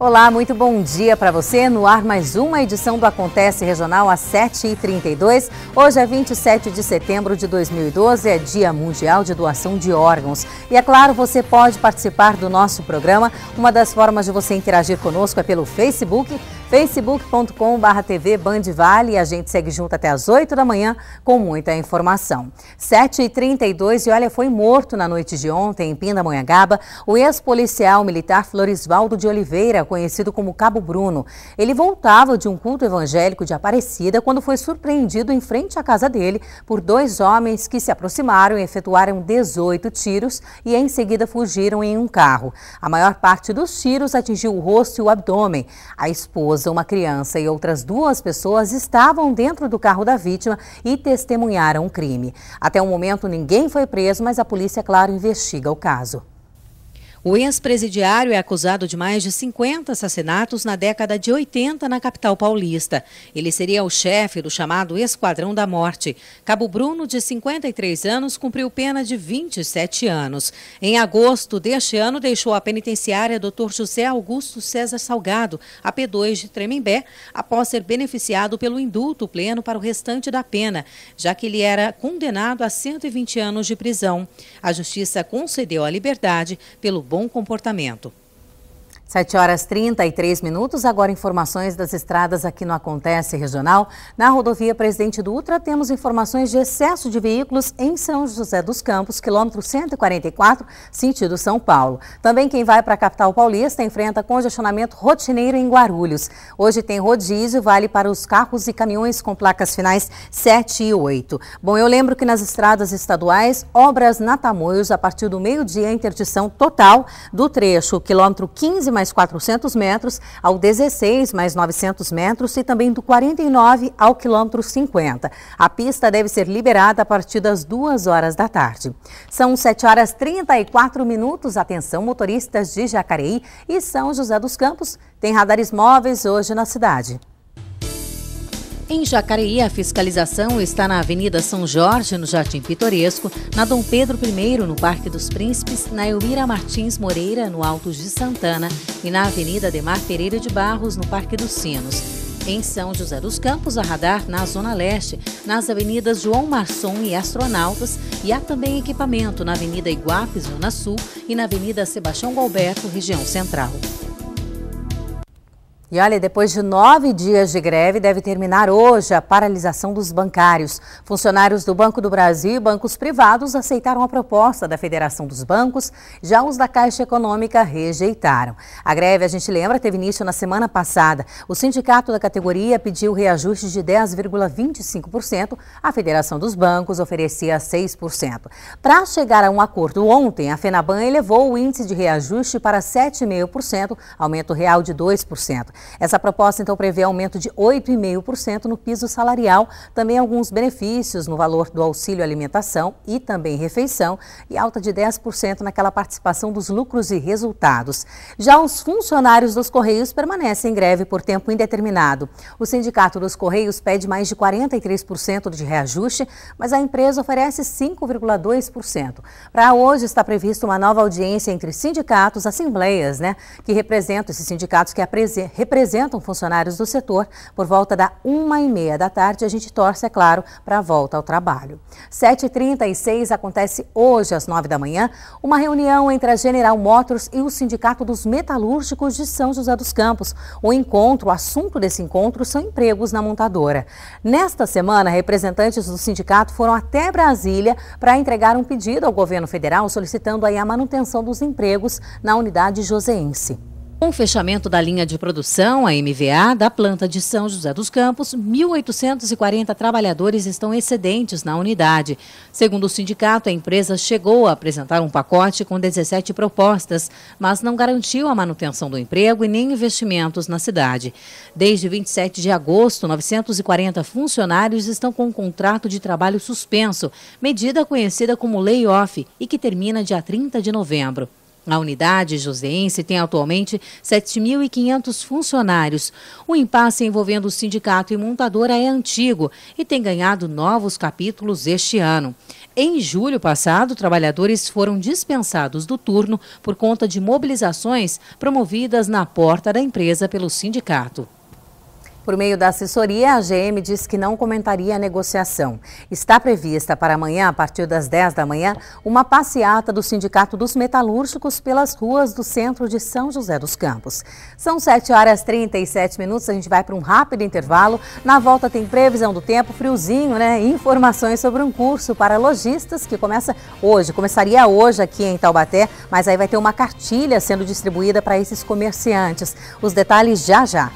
Olá, muito bom dia para você. No ar, mais uma edição do Acontece Regional às 7h32. Hoje é 27 de setembro de 2012, é Dia Mundial de Doação de Órgãos. E é claro, você pode participar do nosso programa. Uma das formas de você interagir conosco é pelo Facebook, facebook.com.br TV Band e a gente segue junto até as 8 da manhã com muita informação. 7h32 e olha, foi morto na noite de ontem em Pindamonhangaba o ex-policial militar Floresvaldo de Oliveira, conhecido como Cabo Bruno. Ele voltava de um culto evangélico de Aparecida quando foi surpreendido em frente à casa dele por dois homens que se aproximaram e efetuaram 18 tiros e em seguida fugiram em um carro. A maior parte dos tiros atingiu o rosto e o abdômen. A esposa, uma criança e outras duas pessoas estavam dentro do carro da vítima e testemunharam o crime. Até o momento, ninguém foi preso, mas a polícia, claro, investiga o caso. O ex-presidiário é acusado de mais de 50 assassinatos na década de 80 na capital paulista. Ele seria o chefe do chamado Esquadrão da Morte. Cabo Bruno, de 53 anos, cumpriu pena de 27 anos. Em agosto deste ano, deixou a penitenciária Dr. José Augusto César Salgado, a P2 de Tremembé, após ser beneficiado pelo indulto pleno para o restante da pena, já que ele era condenado a 120 anos de prisão. A justiça concedeu a liberdade pelo bom comportamento. 7 horas 33 minutos, agora informações das estradas aqui no Acontece Regional. Na rodovia Presidente Dutra, temos informações de excesso de veículos em São José dos Campos, quilômetro 144, sentido São Paulo. Também quem vai para a capital paulista enfrenta congestionamento rotineiro em Guarulhos. Hoje tem rodízio, vale para os carros e caminhões com placas finais 7 e 8. Bom, eu lembro que nas estradas estaduais, obras na Tamoios, a partir do meio-dia, interdição total do trecho, quilômetro 15 mais 400 metros, ao 16 mais 900 metros e também do 49 ao quilômetro 50. A pista deve ser liberada a partir das 2 horas da tarde. São 7 horas 34 minutos. Atenção, motoristas de Jacareí e São José dos Campos. Tem radares móveis hoje na cidade. Em Jacareí, a fiscalização está na Avenida São Jorge, no Jardim Pitoresco, na Dom Pedro I, no Parque dos Príncipes, na Elmira Martins Moreira, no Altos de Santana e na Avenida Demar Pereira de Barros, no Parque dos Sinos. Em São José dos Campos, a radar na Zona Leste, nas avenidas João Marçom e Astronautas, e há também equipamento na Avenida Iguapes, Zona Sul, e na Avenida Sebastião Galberto, região central. E olha, depois de nove dias de greve, deve terminar hoje a paralisação dos bancários. Funcionários do Banco do Brasil e bancos privados aceitaram a proposta da Federação dos Bancos, já os da Caixa Econômica rejeitaram. A greve, a gente lembra, teve início na semana passada. O sindicato da categoria pediu reajuste de 10,25%, a Federação dos Bancos oferecia 6%. Para chegar a um acordo ontem, a FENABAN elevou o índice de reajuste para 7,5%, aumento real de 2%. Essa proposta, então, prevê aumento de 8,5% no piso salarial, também alguns benefícios no valor do auxílio alimentação e também refeição, e alta de 10% naquela participação dos lucros e resultados. Já os funcionários dos Correios permanecem em greve por tempo indeterminado. O Sindicato dos Correios pede mais de 43% de reajuste, mas a empresa oferece 5,2%. Para hoje está prevista uma nova audiência entre sindicatos, assembleias, né, que representam esses sindicatos que representam representam funcionários do setor. Por volta da uma e meia da tarde, a gente torce, é claro, para a volta ao trabalho. 7h36 acontece hoje, às 9 da manhã, uma reunião entre a General Motors e o Sindicato dos Metalúrgicos de São José dos Campos. O encontro, o assunto desse encontro são empregos na montadora. Nesta semana, representantes do sindicato foram até Brasília para entregar um pedido ao governo federal solicitando aí a manutenção dos empregos na unidade joseense. Com o fechamento da linha de produção, a MVA, da planta de São José dos Campos, 1.840 trabalhadores estão excedentes na unidade. Segundo o sindicato, a empresa chegou a apresentar um pacote com 17 propostas, mas não garantiu a manutenção do emprego e nem investimentos na cidade. Desde 27 de agosto, 940 funcionários estão com um contrato de trabalho suspenso, medida conhecida como layoff e que termina dia 30 de novembro. A unidade joseense tem atualmente 7.500 funcionários. O impasse envolvendo o sindicato e montadora é antigo e tem ganhado novos capítulos este ano. Em julho passado, trabalhadores foram dispensados do turno por conta de mobilizações promovidas na porta da empresa pelo sindicato. Por meio da assessoria, a GM diz que não comentaria a negociação. Está prevista para amanhã, a partir das 10 da manhã, uma passeata do Sindicato dos Metalúrgicos pelas ruas do centro de São José dos Campos. São 7 horas 37 minutos, a gente vai para um rápido intervalo. Na volta tem previsão do tempo, friozinho, né? Informações sobre um curso para lojistas que começa hoje. Começaria hoje aqui em Taubaté, mas aí vai ter uma cartilha sendo distribuída para esses comerciantes. Os detalhes já já.